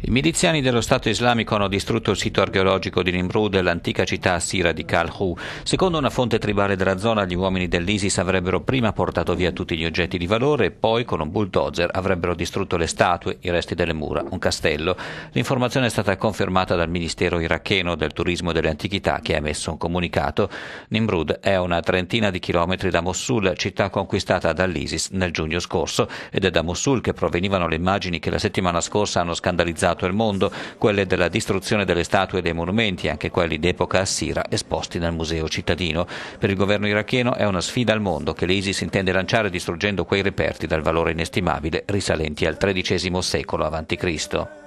I miliziani dello Stato islamico hanno distrutto il sito archeologico di Nimrud, l'antica città assira di Kalhu. Secondo una fonte tribale della zona, gli uomini dell'ISIS avrebbero prima portato via tutti gli oggetti di valore e poi, con un bulldozer, avrebbero distrutto le statue, i resti delle mura, un castello. L'informazione è stata confermata dal Ministero iracheno del Turismo e delle Antichità, che ha emesso un comunicato. Nimrud è una trentina di chilometri da Mosul, città conquistata dall'ISIS nel giugno scorso, ed è da Mosul che provenivano le immagini che la settimana scorsa hanno scandalizzato caratterizzato il mondo, quelle della distruzione delle statue e dei monumenti, anche quelli d'epoca assira, esposti nel museo cittadino. Per il governo iracheno è una sfida al mondo che l'ISIS intende lanciare distruggendo quei reperti dal valore inestimabile risalenti al XIII secolo a.C.